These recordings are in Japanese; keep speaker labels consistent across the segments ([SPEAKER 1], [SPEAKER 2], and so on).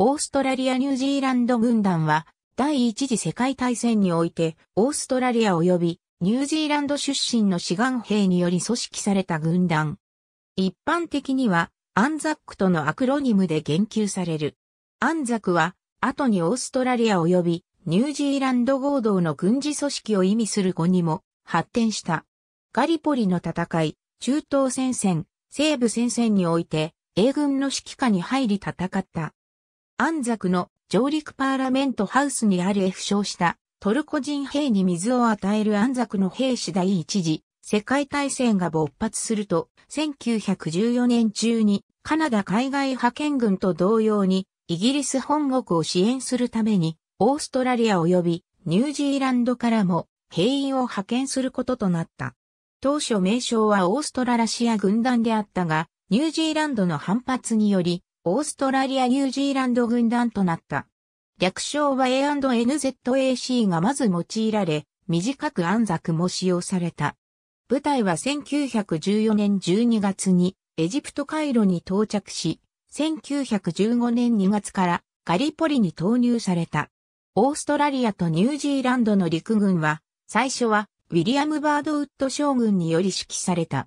[SPEAKER 1] オーストラリア・ニュージーランド軍団は、第一次世界大戦において、オーストラリア及びニュージーランド出身の志願兵により組織された軍団。一般的には、アンザックとのアクロニムで言及される。アンザクは、後にオーストラリア及びニュージーランド合同の軍事組織を意味する語にも発展した。ガリポリの戦い、中東戦線、西部戦線において、英軍の指揮下に入り戦った。安作の上陸パーラメントハウスにある負傷したトルコ人兵に水を与える安作の兵士第一次世界大戦が勃発すると1914年中にカナダ海外派遣軍と同様にイギリス本国を支援するためにオーストラリア及びニュージーランドからも兵員を派遣することとなった。当初名称はオーストララシア軍団であったが、ニュージーランドの反発により、オーストラリア・ニュージーランド軍団となった。略称は A&NZAC がまず用いられ、短く安作も使用された。部隊は1914年12月にエジプトカイロに到着し、1915年2月からガリポリに投入された。オーストラリアとニュージーランドの陸軍は、最初はウィリアム・バードウッド将軍により指揮された。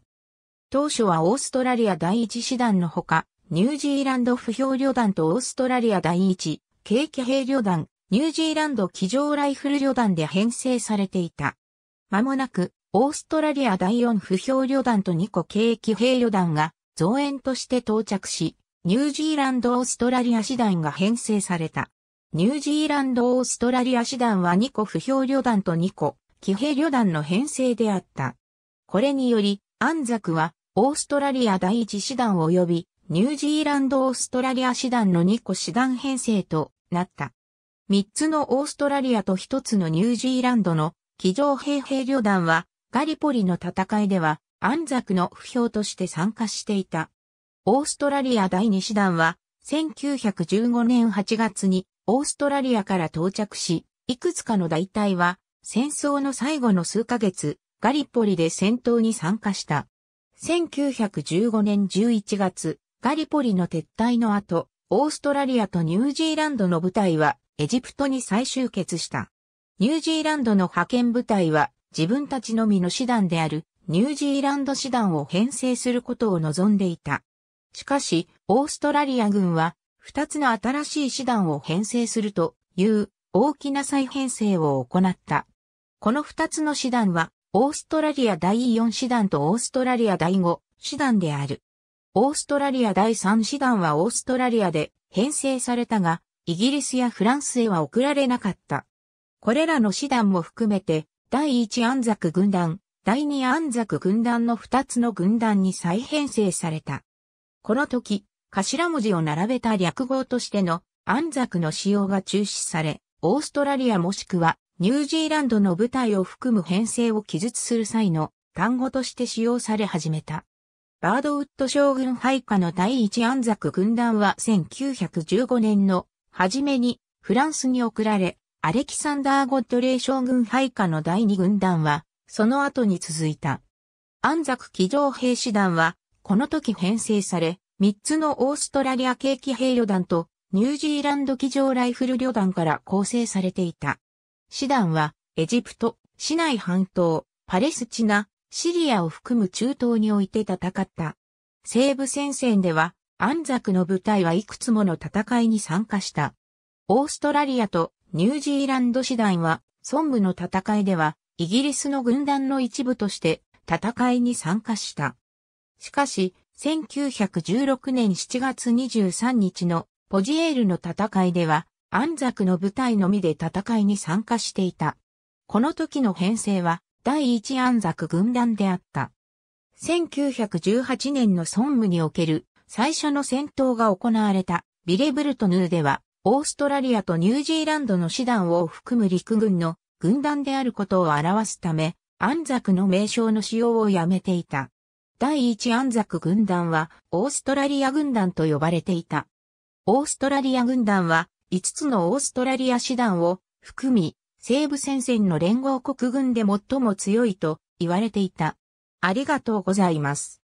[SPEAKER 1] 当初はオーストラリア第一師団のほか、ニュージーランド不評旅団とオーストラリア第一、軽騎兵旅団、ニュージーランド騎乗ライフル旅団で編成されていた。間もなく、オーストラリア第4不評旅団と2個軽騎兵旅団が増援として到着し、ニュージーランドオーストラリア師団が編成された。ニュージーランドオーストラリア師団は2個不評旅団と2個騎兵旅団の編成であった。これにより、安作はオーストラリア第1師団及びニュージーランド・オーストラリア師団の2個師団編成となった。3つのオーストラリアと1つのニュージーランドの騎乗兵兵旅団はガリポリの戦いでは安ザの不評として参加していた。オーストラリア第2師団は1915年8月にオーストラリアから到着し、いくつかの大隊は戦争の最後の数ヶ月、ガリポリで戦闘に参加した。1915年11月、ガリポリの撤退の後、オーストラリアとニュージーランドの部隊はエジプトに再集結した。ニュージーランドの派遣部隊は自分たちのみの師団であるニュージーランド師団を編成することを望んでいた。しかし、オーストラリア軍は二つの新しい師団を編成するという大きな再編成を行った。この二つの師団はオーストラリア第4師団とオーストラリア第5師団である。オーストラリア第3師団はオーストラリアで編成されたが、イギリスやフランスへは送られなかった。これらの師団も含めて、第1安作軍団、第2安作軍団の2つの軍団に再編成された。この時、頭文字を並べた略語としての安作の使用が中止され、オーストラリアもしくはニュージーランドの部隊を含む編成を記述する際の単語として使用され始めた。バードウッド将軍配下の第一安作軍団は1915年の初めにフランスに送られ、アレキサンダー・ゴッドレー将軍配下の第二軍団は、その後に続いた。安作騎乗兵士団は、この時編成され、3つのオーストラリア系騎兵旅団と、ニュージーランド騎乗ライフル旅団から構成されていた。師団は、エジプト、市内半島、パレスチナ、シリアを含む中東において戦った。西部戦線では、安ザの部隊はいくつもの戦いに参加した。オーストラリアとニュージーランド師団は、孫武の戦いでは、イギリスの軍団の一部として戦いに参加した。しかし、1916年7月23日のポジエールの戦いでは、安ザの部隊のみで戦いに参加していた。この時の編成は、第一安作軍団であった。1918年のソンムにおける最初の戦闘が行われたビレブルトヌーでは、オーストラリアとニュージーランドの師団を含む陸軍の軍団であることを表すため、安作の名称の使用をやめていた。第一安作軍団は、オーストラリア軍団と呼ばれていた。オーストラリア軍団は、5つのオーストラリア師団を含み、西部戦線の連合国軍で最も強いと言われていた。ありがとうございます。